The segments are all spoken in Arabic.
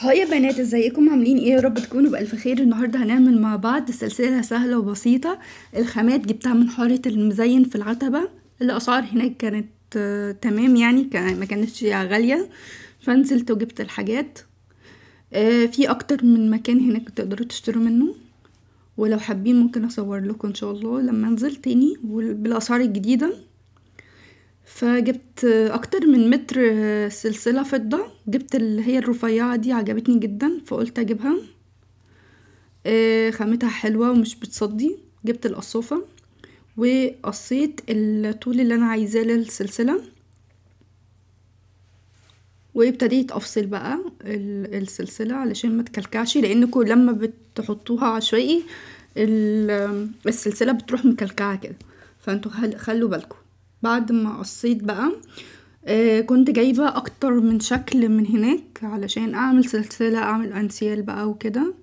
هاي يا بنات ازيكم عاملين ايه يا رب تكونوا بالف خير النهارده هنعمل مع بعض سلسله سهله وبسيطه الخامات جبتها من حاره المزين في العتبه الاسعار هناك كانت آه تمام يعني ما كانتش غاليه فنزلت وجبت الحاجات آه في اكتر من مكان هناك تقدروا تشتروا منه ولو حابين ممكن اصور لكم ان شاء الله لما انزل تاني بالاسعار الجديده فجبت اكتر من متر سلسله فضه جبت اللي هي الرفيعه دي عجبتني جدا فقلت اجيبها آه، خامتها حلوه ومش بتصدي جبت القصافه وقصيت الطول اللي انا عايزاه للسلسله وابتديت افصل بقى السلسله علشان ما تكلكعش لانكم لما بتحطوها عشوائي السلسله بتروح مكلكعه كده فانتوا خلوا بالكم بعد ما قصيت بقى آه كنت جايبة اكتر من شكل من هناك علشان اعمل سلسلة اعمل انسيال بقى وكده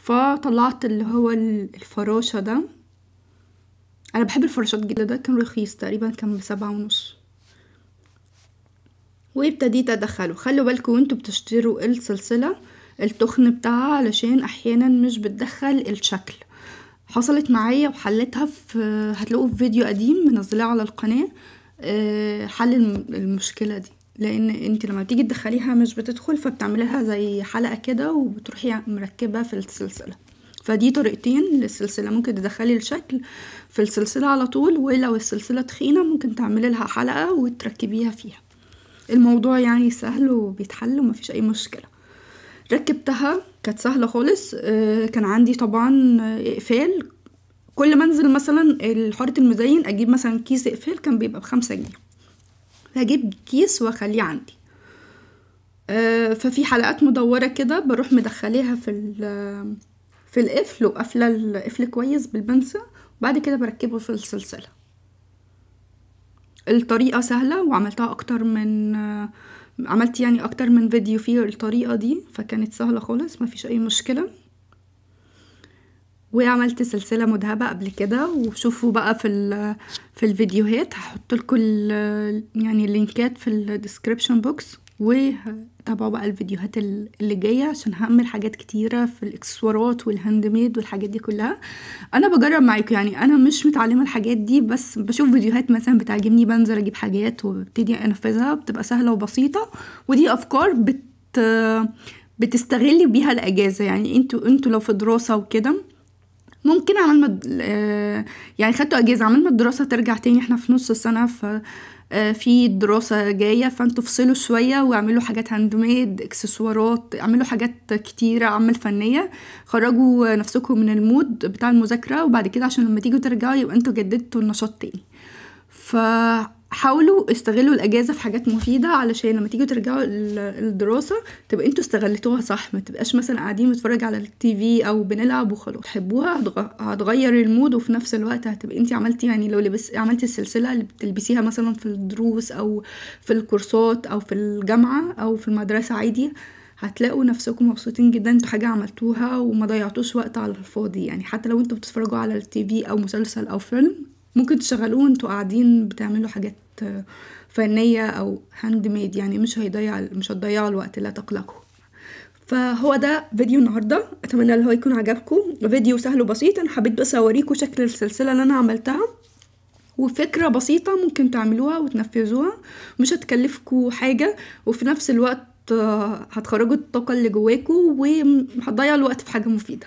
فطلعت اللي هو الفراشة ده انا بحب الفراشات جدا ده كان رخيص تقريبا كان بسبعة ونص وابتديت ادخله خلوا بالكم وانتوا بتشتروا السلسلة التخن بتاعها علشان احيانا مش بتدخل الشكل حصلت معايا وحلتها في هتلاقوه في فيديو قديم منزلاه على القناه آه، حل المشكله دي لان انت لما تيجي تدخليها مش بتدخل فبتعملها زي حلقه كده وبتروحي مركبه في السلسله فدي طريقتين للسلسله ممكن تدخلي الشكل في السلسله على طول ولو السلسله تخينه ممكن تعملي لها حلقه وتركبيها فيها الموضوع يعني سهل وبيتحل ومفيش اي مشكله ركبتها كانت سهلة خالص آه، كان عندي طبعا اقفال كل ما انزل مثلا الحارة المزين اجيب مثلا كيس اقفال كان بيبقى بخمسة جنيه هجيب كيس واخليه عندي آه، ففي حلقات مدورة كده بروح مدخليها في في القفل وقافلة القفل كويس بالبنسة وبعد كده بركبه في السلسلة الطريقة سهلة وعملتها أكتر من عملت يعني اكتر من فيديو فيه الطريقه دي فكانت سهله خالص مفيش اي مشكله وعملت سلسله مذهبه قبل كده وشوفوا بقى في في الفيديوهات هحط لكم يعني اللينكات في الديسكريبشن بوكس وتابعوا بقى الفيديوهات اللي جايه عشان هعمل حاجات كتيره في الاكسسوارات والهاند ميد والحاجات دي كلها انا بجرب معاكم يعني انا مش متعلمه الحاجات دي بس بشوف فيديوهات مثلا بتعجبني بنزل اجيب حاجات وابتدي انفذها بتبقى سهله وبسيطه ودي افكار بت بتستغلي بيها الاجازه يعني انتوا انتوا لو في دراسه وكده ممكن عملنا مد... آه، يعني خدتوا اجازه عملنا الدراسه ترجع تاني احنا في نص السنه ف آه، في دراسة جاية فانتوا افصلوا شوية واعملوا حاجات هاند ميد اكسسوارات اعملوا حاجات كتيرة عامة فنية خرجوا نفسكم من المود بتاع المذاكرة وبعد كده عشان لما تيجوا ترجعوا يبقى انتوا جددتوا النشاط تاني ف حاولوا استغلوا الاجازه في حاجات مفيده علشان لما تيجوا ترجعوا الدراسه تبقى انتوا استغلتوها صح ما تبقاش مثلا قاعدين بنتفرج على التي في او بنلعب وخلاص تحبوها هتغير المود وفي نفس الوقت هتبقى انت عملتي يعني لو لبس عملتي السلسله اللي بتلبسيها مثلا في الدروس او في الكورسات او في الجامعه او في المدرسه عادي هتلاقوا نفسكم مبسوطين جدا انتوا حاجه عملتوها وما ضيعتوش وقت على الفاضي يعني حتى لو انتوا بتتفرجوا على التي في او مسلسل او فيلم ممكن تشغلوه وانتوا قاعدين بتعملوا حاجات حاجات فنية أو هاند ميد يعني مش هيضيع مش هتضيعوا الوقت لا تقلقوا فهو ده فيديو النهاردة أتمنى اللي هو يكون عجبكم فيديو سهل وبسيط أنا حبيت بس أوريكم شكل السلسلة اللي أنا عملتها وفكرة بسيطة ممكن تعملوها وتنفذوها مش هتكلفكم حاجة وفي نفس الوقت آه، هتخرجوا الطاقة اللي جواكوا وهتضيعوا الوقت في حاجة مفيدة